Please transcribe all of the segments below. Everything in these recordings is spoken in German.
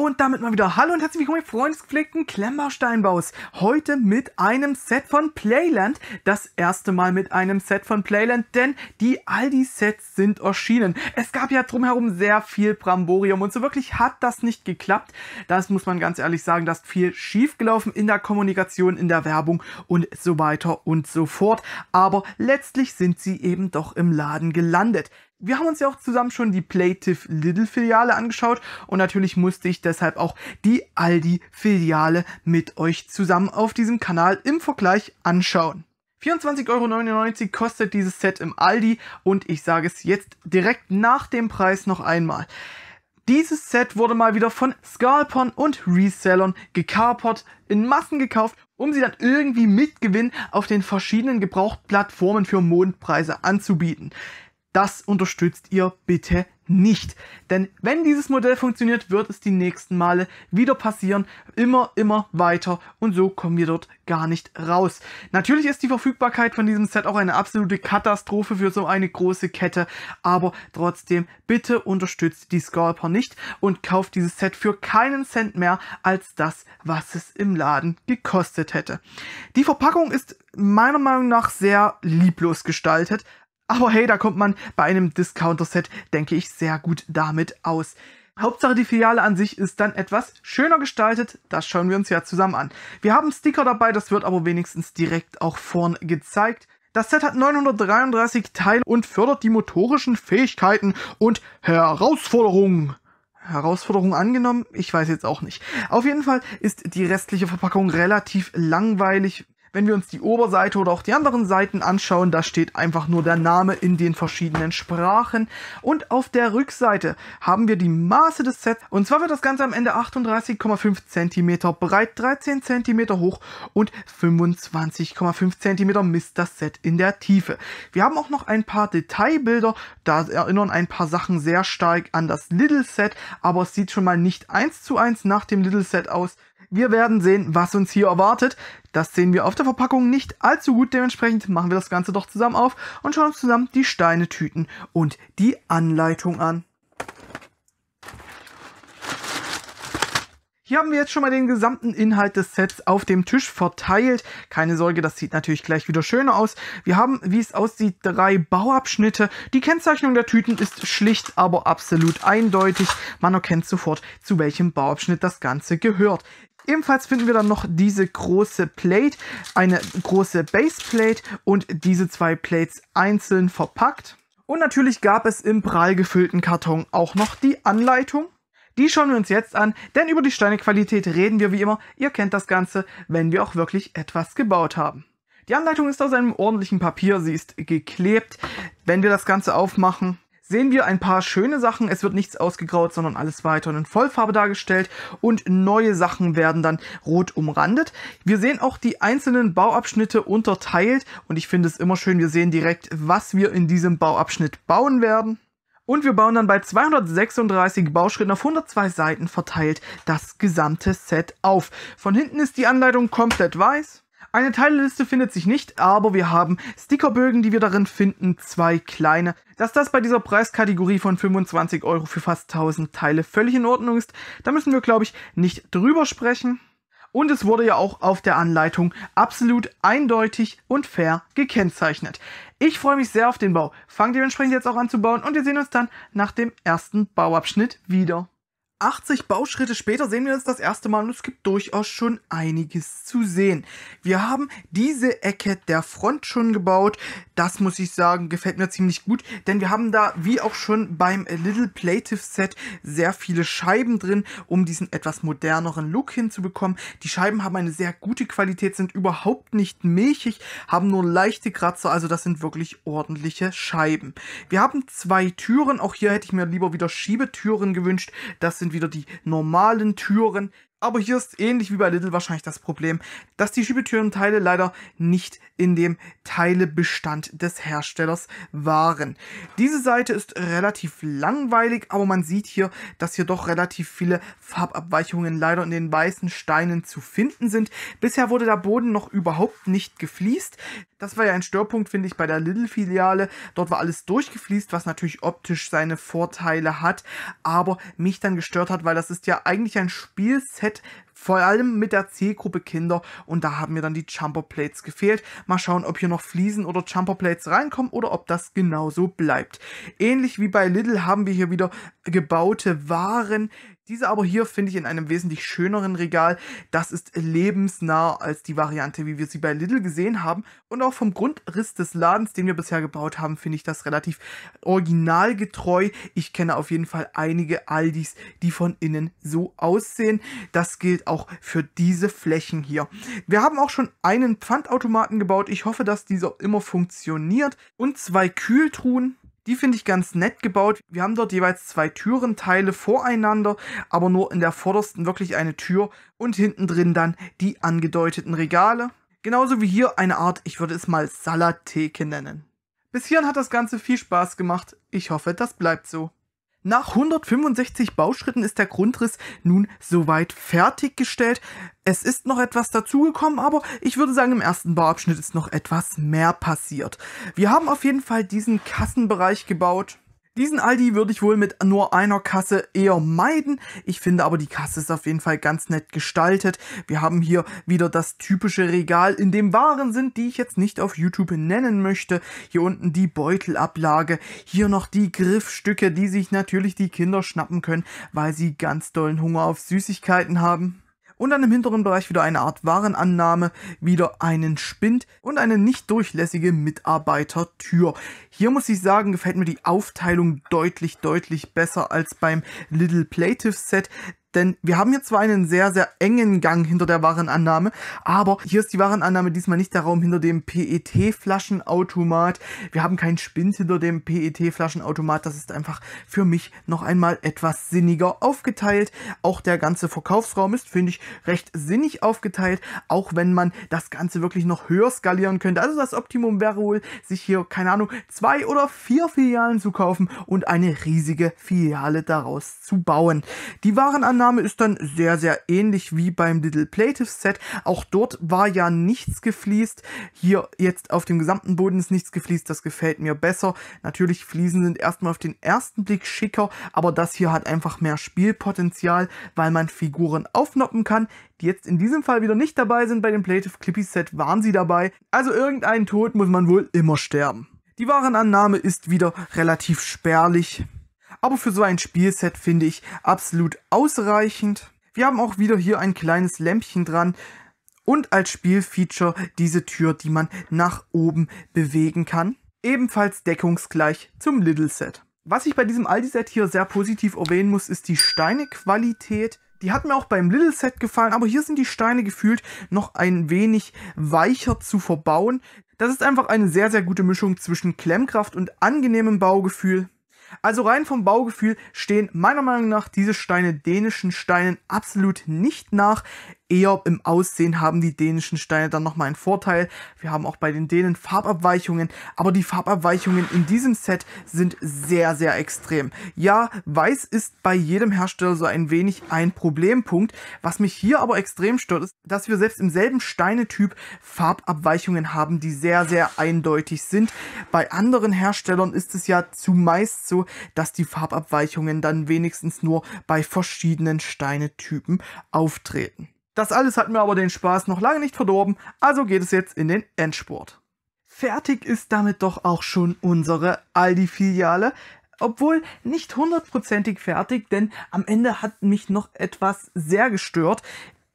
Und damit mal wieder Hallo und herzlich willkommen, Freunde Klemmersteinbaus. Heute mit einem Set von Playland. Das erste Mal mit einem Set von Playland, denn die Aldi-Sets sind erschienen. Es gab ja drumherum sehr viel Bramborium und so wirklich hat das nicht geklappt. Das muss man ganz ehrlich sagen, das ist viel schiefgelaufen in der Kommunikation, in der Werbung und so weiter und so fort. Aber letztlich sind sie eben doch im Laden gelandet wir haben uns ja auch zusammen schon die Playtiff Little Filiale angeschaut und natürlich musste ich deshalb auch die Aldi Filiale mit euch zusammen auf diesem Kanal im Vergleich anschauen. 24,99 Euro kostet dieses Set im Aldi und ich sage es jetzt direkt nach dem Preis noch einmal. Dieses Set wurde mal wieder von Scalpern und Resellern gekapert, in Massen gekauft, um sie dann irgendwie mit Gewinn auf den verschiedenen Gebrauchtplattformen für Mondpreise anzubieten. Das unterstützt ihr bitte nicht. Denn wenn dieses Modell funktioniert, wird es die nächsten Male wieder passieren. Immer, immer weiter. Und so kommen wir dort gar nicht raus. Natürlich ist die Verfügbarkeit von diesem Set auch eine absolute Katastrophe für so eine große Kette. Aber trotzdem, bitte unterstützt die Scalper nicht und kauft dieses Set für keinen Cent mehr als das, was es im Laden gekostet hätte. Die Verpackung ist meiner Meinung nach sehr lieblos gestaltet. Aber hey, da kommt man bei einem Discounter-Set, denke ich, sehr gut damit aus. Hauptsache die Filiale an sich ist dann etwas schöner gestaltet. Das schauen wir uns ja zusammen an. Wir haben Sticker dabei, das wird aber wenigstens direkt auch vorn gezeigt. Das Set hat 933 Teile und fördert die motorischen Fähigkeiten und Herausforderungen. Herausforderung angenommen? Ich weiß jetzt auch nicht. Auf jeden Fall ist die restliche Verpackung relativ langweilig. Wenn wir uns die Oberseite oder auch die anderen Seiten anschauen, da steht einfach nur der Name in den verschiedenen Sprachen. Und auf der Rückseite haben wir die Maße des Sets. Und zwar wird das Ganze am Ende 38,5 cm breit, 13 cm hoch und 25,5 cm misst das Set in der Tiefe. Wir haben auch noch ein paar Detailbilder. Da erinnern ein paar Sachen sehr stark an das Little Set, aber es sieht schon mal nicht eins zu eins nach dem Little Set aus. Wir werden sehen, was uns hier erwartet. Das sehen wir auf der Verpackung nicht allzu gut. Dementsprechend machen wir das Ganze doch zusammen auf und schauen uns zusammen die Steinetüten und die Anleitung an. Hier haben wir jetzt schon mal den gesamten Inhalt des Sets auf dem Tisch verteilt. Keine Sorge, das sieht natürlich gleich wieder schöner aus. Wir haben, wie es aussieht, drei Bauabschnitte. Die Kennzeichnung der Tüten ist schlicht, aber absolut eindeutig. Man erkennt sofort, zu welchem Bauabschnitt das Ganze gehört. Ebenfalls finden wir dann noch diese große Plate, eine große Baseplate und diese zwei Plates einzeln verpackt. Und natürlich gab es im prall gefüllten Karton auch noch die Anleitung. Die schauen wir uns jetzt an, denn über die Steinequalität reden wir wie immer. Ihr kennt das Ganze, wenn wir auch wirklich etwas gebaut haben. Die Anleitung ist aus einem ordentlichen Papier, sie ist geklebt. Wenn wir das Ganze aufmachen, sehen wir ein paar schöne Sachen. Es wird nichts ausgegraut, sondern alles weiter in Vollfarbe dargestellt und neue Sachen werden dann rot umrandet. Wir sehen auch die einzelnen Bauabschnitte unterteilt und ich finde es immer schön, wir sehen direkt, was wir in diesem Bauabschnitt bauen werden. Und wir bauen dann bei 236 Bauschritten auf 102 Seiten verteilt das gesamte Set auf. Von hinten ist die Anleitung komplett weiß. Eine Teilliste findet sich nicht, aber wir haben Stickerbögen, die wir darin finden, zwei kleine. Dass das bei dieser Preiskategorie von 25 Euro für fast 1000 Teile völlig in Ordnung ist, da müssen wir, glaube ich, nicht drüber sprechen. Und es wurde ja auch auf der Anleitung absolut eindeutig und fair gekennzeichnet. Ich freue mich sehr auf den Bau, fange dementsprechend jetzt auch an zu bauen und wir sehen uns dann nach dem ersten Bauabschnitt wieder. 80 Bauschritte später sehen wir uns das erste Mal und es gibt durchaus schon einiges zu sehen. Wir haben diese Ecke der Front schon gebaut. Das muss ich sagen, gefällt mir ziemlich gut, denn wir haben da, wie auch schon beim Little Plative Set, sehr viele Scheiben drin, um diesen etwas moderneren Look hinzubekommen. Die Scheiben haben eine sehr gute Qualität, sind überhaupt nicht milchig, haben nur leichte Kratzer, also das sind wirklich ordentliche Scheiben. Wir haben zwei Türen, auch hier hätte ich mir lieber wieder Schiebetüren gewünscht. Das sind sind wieder die normalen Türen. Aber hier ist ähnlich wie bei Little wahrscheinlich das Problem, dass die Schiebetürenteile leider nicht in dem Teilebestand des Herstellers waren. Diese Seite ist relativ langweilig, aber man sieht hier, dass hier doch relativ viele Farbabweichungen leider in den weißen Steinen zu finden sind. Bisher wurde der Boden noch überhaupt nicht gefliest. Das war ja ein Störpunkt, finde ich, bei der Lidl-Filiale. Dort war alles durchgefließt, was natürlich optisch seine Vorteile hat, aber mich dann gestört hat, weil das ist ja eigentlich ein Spielset, vor allem mit der Zielgruppe Kinder und da haben mir dann die Jumper Plates gefehlt. Mal schauen, ob hier noch Fliesen oder Jumper Plates reinkommen oder ob das genauso bleibt. Ähnlich wie bei Lidl haben wir hier wieder gebaute Waren. Diese aber hier finde ich in einem wesentlich schöneren Regal. Das ist lebensnah als die Variante, wie wir sie bei Lidl gesehen haben. Und auch vom Grundriss des Ladens, den wir bisher gebaut haben, finde ich das relativ originalgetreu. Ich kenne auf jeden Fall einige Aldis, die von innen so aussehen. Das gilt auch für diese Flächen hier. Wir haben auch schon einen Pfandautomaten gebaut. Ich hoffe, dass dieser immer funktioniert. Und zwei Kühltruhen. Die finde ich ganz nett gebaut. Wir haben dort jeweils zwei Türenteile voreinander, aber nur in der vordersten wirklich eine Tür und hinten drin dann die angedeuteten Regale. Genauso wie hier eine Art, ich würde es mal Salatheke nennen. Bis hierhin hat das Ganze viel Spaß gemacht. Ich hoffe, das bleibt so. Nach 165 Bauschritten ist der Grundriss nun soweit fertiggestellt. Es ist noch etwas dazugekommen, aber ich würde sagen, im ersten Bauabschnitt ist noch etwas mehr passiert. Wir haben auf jeden Fall diesen Kassenbereich gebaut. Diesen Aldi würde ich wohl mit nur einer Kasse eher meiden. Ich finde aber, die Kasse ist auf jeden Fall ganz nett gestaltet. Wir haben hier wieder das typische Regal, in dem Waren sind, die ich jetzt nicht auf YouTube nennen möchte. Hier unten die Beutelablage, hier noch die Griffstücke, die sich natürlich die Kinder schnappen können, weil sie ganz dollen Hunger auf Süßigkeiten haben und dann im hinteren Bereich wieder eine Art Warenannahme, wieder einen Spind und eine nicht durchlässige Mitarbeitertür. Hier muss ich sagen, gefällt mir die Aufteilung deutlich, deutlich besser als beim Little Plaintiff Set, denn wir haben hier zwar einen sehr, sehr engen Gang hinter der Warenannahme, aber hier ist die Warenannahme diesmal nicht der Raum hinter dem PET-Flaschenautomat. Wir haben keinen Spind hinter dem PET-Flaschenautomat. Das ist einfach für mich noch einmal etwas sinniger aufgeteilt. Auch der ganze Verkaufsraum ist, finde ich, recht sinnig aufgeteilt, auch wenn man das Ganze wirklich noch höher skalieren könnte. Also das Optimum wäre wohl, sich hier, keine Ahnung, zwei oder vier Filialen zu kaufen und eine riesige Filiale daraus zu bauen. Die Warenannahme Aufnahme ist dann sehr, sehr ähnlich wie beim Little Plaintiff Set. Auch dort war ja nichts gefliest. Hier jetzt auf dem gesamten Boden ist nichts gefliest. Das gefällt mir besser. Natürlich, Fliesen sind erstmal auf den ersten Blick schicker, aber das hier hat einfach mehr Spielpotenzial, weil man Figuren aufnoppen kann, die jetzt in diesem Fall wieder nicht dabei sind. Bei dem Plaintiff Clippy Set waren sie dabei. Also irgendeinen Tod muss man wohl immer sterben. Die Warenannahme ist wieder relativ spärlich aber für so ein Spielset finde ich absolut ausreichend. Wir haben auch wieder hier ein kleines Lämpchen dran und als Spielfeature diese Tür, die man nach oben bewegen kann. Ebenfalls deckungsgleich zum Little Set. Was ich bei diesem Aldi-Set hier sehr positiv erwähnen muss, ist die Steinequalität. Die hat mir auch beim Little Set gefallen, aber hier sind die Steine gefühlt noch ein wenig weicher zu verbauen. Das ist einfach eine sehr, sehr gute Mischung zwischen Klemmkraft und angenehmem Baugefühl. Also rein vom Baugefühl stehen meiner Meinung nach diese Steine dänischen Steinen absolut nicht nach eher im Aussehen haben die dänischen Steine dann nochmal einen Vorteil. Wir haben auch bei den Dänen Farbabweichungen, aber die Farbabweichungen in diesem Set sind sehr, sehr extrem. Ja, weiß ist bei jedem Hersteller so ein wenig ein Problempunkt. Was mich hier aber extrem stört, ist, dass wir selbst im selben Steinetyp Farbabweichungen haben, die sehr, sehr eindeutig sind. Bei anderen Herstellern ist es ja zumeist so, dass die Farbabweichungen dann wenigstens nur bei verschiedenen Steinetypen auftreten. Das alles hat mir aber den Spaß noch lange nicht verdorben, also geht es jetzt in den Endspurt. Fertig ist damit doch auch schon unsere Aldi-Filiale, obwohl nicht hundertprozentig fertig, denn am Ende hat mich noch etwas sehr gestört.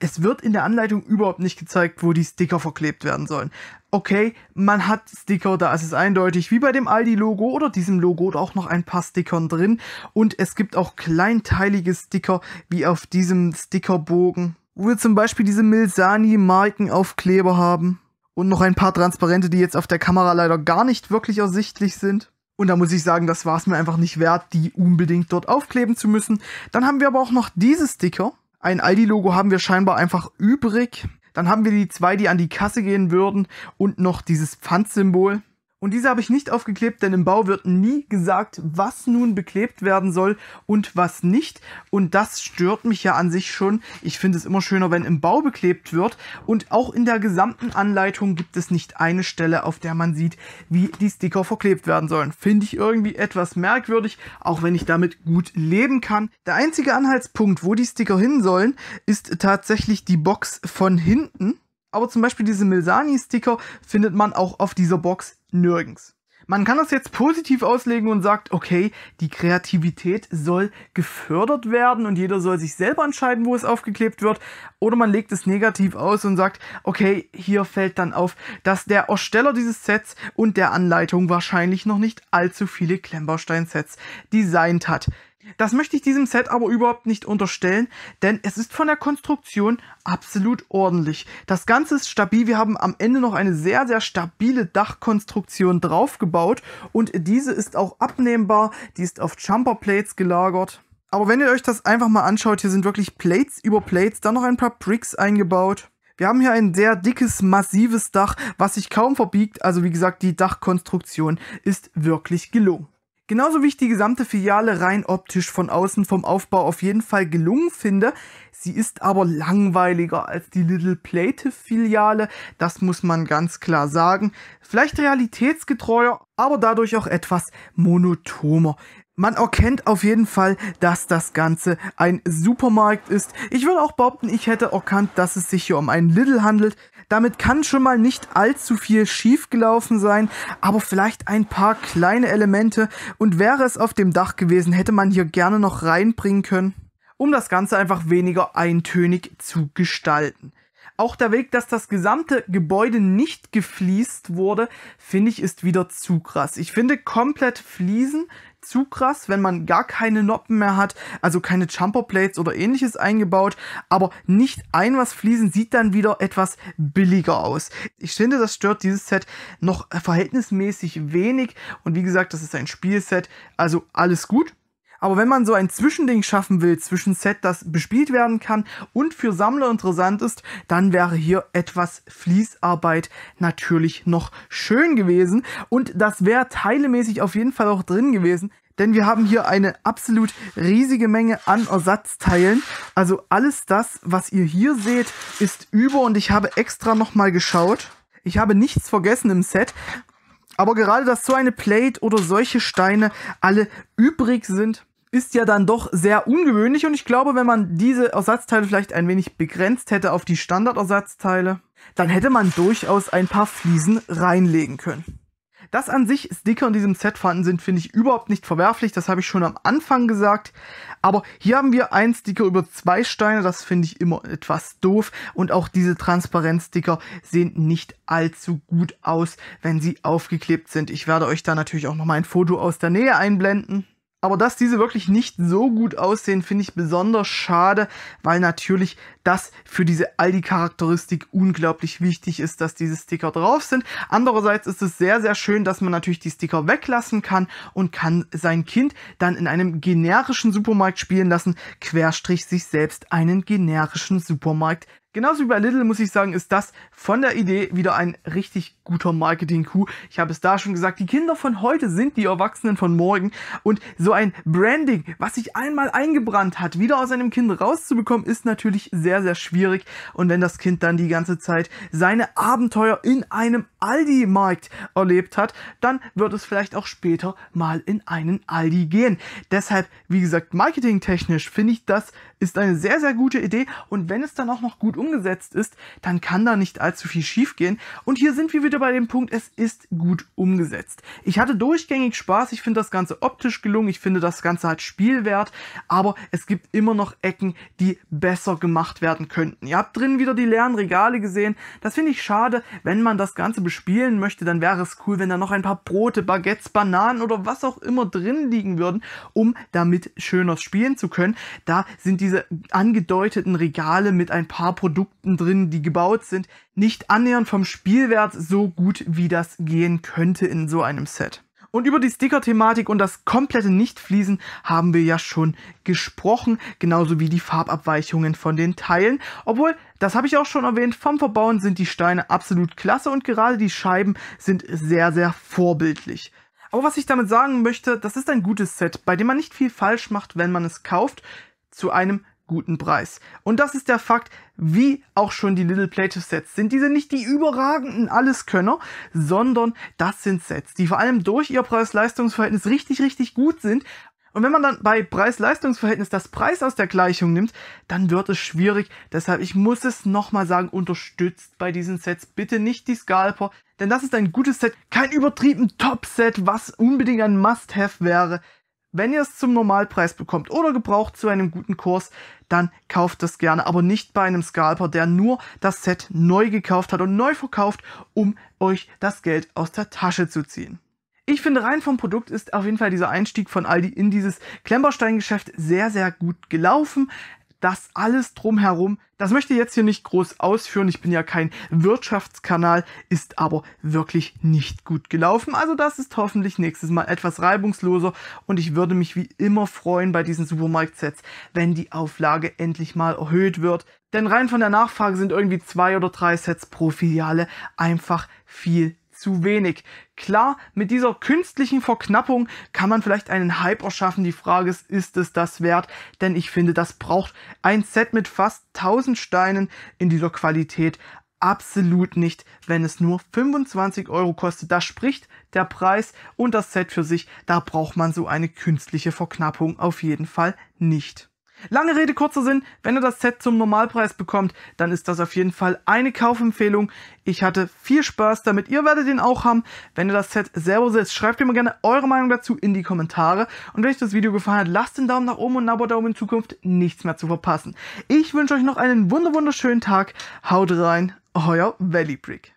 Es wird in der Anleitung überhaupt nicht gezeigt, wo die Sticker verklebt werden sollen. Okay, man hat Sticker, da ist es eindeutig, wie bei dem Aldi-Logo oder diesem Logo oder auch noch ein paar Stickern drin. Und es gibt auch kleinteilige Sticker, wie auf diesem Stickerbogen. Wo wir zum Beispiel diese Milsani-Markenaufkleber haben. Und noch ein paar Transparente, die jetzt auf der Kamera leider gar nicht wirklich ersichtlich sind. Und da muss ich sagen, das war es mir einfach nicht wert, die unbedingt dort aufkleben zu müssen. Dann haben wir aber auch noch diese Sticker. Ein Aldi-Logo haben wir scheinbar einfach übrig. Dann haben wir die zwei, die an die Kasse gehen würden. Und noch dieses Pfandsymbol. Und diese habe ich nicht aufgeklebt, denn im Bau wird nie gesagt, was nun beklebt werden soll und was nicht. Und das stört mich ja an sich schon. Ich finde es immer schöner, wenn im Bau beklebt wird. Und auch in der gesamten Anleitung gibt es nicht eine Stelle, auf der man sieht, wie die Sticker verklebt werden sollen. Finde ich irgendwie etwas merkwürdig, auch wenn ich damit gut leben kann. Der einzige Anhaltspunkt, wo die Sticker hin sollen, ist tatsächlich die Box von hinten aber zum Beispiel diese Milsani-Sticker findet man auch auf dieser Box nirgends. Man kann das jetzt positiv auslegen und sagt, okay, die Kreativität soll gefördert werden und jeder soll sich selber entscheiden, wo es aufgeklebt wird. Oder man legt es negativ aus und sagt, okay, hier fällt dann auf, dass der Ersteller dieses Sets und der Anleitung wahrscheinlich noch nicht allzu viele Klemmbaustein-Sets designt hat. Das möchte ich diesem Set aber überhaupt nicht unterstellen, denn es ist von der Konstruktion absolut ordentlich. Das Ganze ist stabil. Wir haben am Ende noch eine sehr, sehr stabile Dachkonstruktion draufgebaut und diese ist auch abnehmbar. Die ist auf Jumper Plates gelagert. Aber wenn ihr euch das einfach mal anschaut, hier sind wirklich Plates über Plates, dann noch ein paar Bricks eingebaut. Wir haben hier ein sehr dickes, massives Dach, was sich kaum verbiegt. Also wie gesagt, die Dachkonstruktion ist wirklich gelungen. Genauso wie ich die gesamte Filiale rein optisch von außen vom Aufbau auf jeden Fall gelungen finde, sie ist aber langweiliger als die Little Plative Filiale, das muss man ganz klar sagen. Vielleicht realitätsgetreuer, aber dadurch auch etwas monotomer. Man erkennt auf jeden Fall, dass das Ganze ein Supermarkt ist. Ich würde auch behaupten, ich hätte erkannt, dass es sich hier um einen Little handelt, damit kann schon mal nicht allzu viel schiefgelaufen sein, aber vielleicht ein paar kleine Elemente und wäre es auf dem Dach gewesen, hätte man hier gerne noch reinbringen können, um das Ganze einfach weniger eintönig zu gestalten. Auch der Weg, dass das gesamte Gebäude nicht gefliest wurde, finde ich, ist wieder zu krass. Ich finde komplett Fliesen zu krass, wenn man gar keine Noppen mehr hat, also keine Jumper Plates oder ähnliches eingebaut, aber nicht ein was fließen sieht dann wieder etwas billiger aus. Ich finde, das stört dieses Set noch verhältnismäßig wenig und wie gesagt, das ist ein Spielset, also alles gut. Aber wenn man so ein Zwischending schaffen will, zwischen Set, das bespielt werden kann und für Sammler interessant ist, dann wäre hier etwas Fließarbeit natürlich noch schön gewesen. Und das wäre teilemäßig auf jeden Fall auch drin gewesen denn wir haben hier eine absolut riesige Menge an Ersatzteilen. Also alles das, was ihr hier seht, ist über und ich habe extra nochmal geschaut. Ich habe nichts vergessen im Set. Aber gerade, dass so eine Plate oder solche Steine alle übrig sind, ist ja dann doch sehr ungewöhnlich und ich glaube, wenn man diese Ersatzteile vielleicht ein wenig begrenzt hätte auf die Standardersatzteile, dann hätte man durchaus ein paar Fliesen reinlegen können. Dass an sich Sticker in diesem Set vorhanden sind, finde ich überhaupt nicht verwerflich. Das habe ich schon am Anfang gesagt. Aber hier haben wir ein Sticker über zwei Steine. Das finde ich immer etwas doof. Und auch diese Transparenzsticker sehen nicht allzu gut aus, wenn sie aufgeklebt sind. Ich werde euch da natürlich auch nochmal ein Foto aus der Nähe einblenden. Aber dass diese wirklich nicht so gut aussehen, finde ich besonders schade, weil natürlich das für diese Aldi-Charakteristik unglaublich wichtig ist, dass diese Sticker drauf sind. Andererseits ist es sehr, sehr schön, dass man natürlich die Sticker weglassen kann und kann sein Kind dann in einem generischen Supermarkt spielen lassen, querstrich sich selbst einen generischen Supermarkt Genauso wie bei Little muss ich sagen, ist das von der Idee wieder ein richtig guter Marketing-Coup. Ich habe es da schon gesagt, die Kinder von heute sind die Erwachsenen von morgen und so ein Branding, was sich einmal eingebrannt hat, wieder aus einem Kind rauszubekommen, ist natürlich sehr, sehr schwierig. Und wenn das Kind dann die ganze Zeit seine Abenteuer in einem Aldi-Markt erlebt hat, dann wird es vielleicht auch später mal in einen Aldi gehen. Deshalb, wie gesagt, marketingtechnisch finde ich das ist eine sehr, sehr gute Idee. Und wenn es dann auch noch gut umgesetzt ist, dann kann da nicht allzu viel schiefgehen. Und hier sind wir wieder bei dem Punkt, es ist gut umgesetzt. Ich hatte durchgängig Spaß. Ich finde das Ganze optisch gelungen. Ich finde das Ganze hat Spielwert. Aber es gibt immer noch Ecken, die besser gemacht werden könnten. Ihr habt drin wieder die leeren Regale gesehen. Das finde ich schade. Wenn man das Ganze bespielen möchte, dann wäre es cool, wenn da noch ein paar Brote, Baguettes, Bananen oder was auch immer drin liegen würden, um damit schöner spielen zu können. Da sind diese diese angedeuteten Regale mit ein paar Produkten drin, die gebaut sind, nicht annähernd vom Spielwert so gut, wie das gehen könnte in so einem Set. Und über die Sticker-Thematik und das komplette Nichtfließen haben wir ja schon gesprochen, genauso wie die Farbabweichungen von den Teilen. Obwohl, das habe ich auch schon erwähnt, vom Verbauen sind die Steine absolut klasse und gerade die Scheiben sind sehr, sehr vorbildlich. Aber was ich damit sagen möchte, das ist ein gutes Set, bei dem man nicht viel falsch macht, wenn man es kauft zu einem guten Preis. Und das ist der Fakt, wie auch schon die Little Plative Sets sind diese nicht die überragenden Alleskönner, sondern das sind Sets, die vor allem durch ihr Preis-Leistungs-Verhältnis richtig, richtig gut sind und wenn man dann bei Preis-Leistungs-Verhältnis das Preis aus der Gleichung nimmt, dann wird es schwierig. Deshalb, ich muss es nochmal sagen, unterstützt bei diesen Sets bitte nicht die Scalper, denn das ist ein gutes Set, kein übertrieben Top-Set, was unbedingt ein Must-Have wäre. Wenn ihr es zum Normalpreis bekommt oder gebraucht zu einem guten Kurs, dann kauft das gerne, aber nicht bei einem Scalper, der nur das Set neu gekauft hat und neu verkauft, um euch das Geld aus der Tasche zu ziehen. Ich finde, rein vom Produkt ist auf jeden Fall dieser Einstieg von Aldi in dieses klemmbaustein sehr, sehr gut gelaufen das alles drumherum, das möchte ich jetzt hier nicht groß ausführen, ich bin ja kein Wirtschaftskanal, ist aber wirklich nicht gut gelaufen. Also das ist hoffentlich nächstes Mal etwas reibungsloser und ich würde mich wie immer freuen bei diesen Supermarkt-Sets, wenn die Auflage endlich mal erhöht wird. Denn rein von der Nachfrage sind irgendwie zwei oder drei Sets pro Filiale einfach viel zu wenig. Klar, mit dieser künstlichen Verknappung kann man vielleicht einen Hype erschaffen. Die Frage ist, ist es das wert? Denn ich finde, das braucht ein Set mit fast 1000 Steinen in dieser Qualität absolut nicht, wenn es nur 25 Euro kostet. Da spricht der Preis und das Set für sich. Da braucht man so eine künstliche Verknappung auf jeden Fall nicht. Lange Rede, kurzer Sinn, wenn ihr das Set zum Normalpreis bekommt, dann ist das auf jeden Fall eine Kaufempfehlung. Ich hatte viel Spaß damit, ihr werdet den auch haben. Wenn ihr das Set selber setzt, schreibt mir gerne eure Meinung dazu in die Kommentare. Und wenn euch das Video gefallen hat, lasst den Daumen nach oben und ein Abo da, um in Zukunft nichts mehr zu verpassen. Ich wünsche euch noch einen wunderschönen Tag. Haut rein, euer Valley Brick.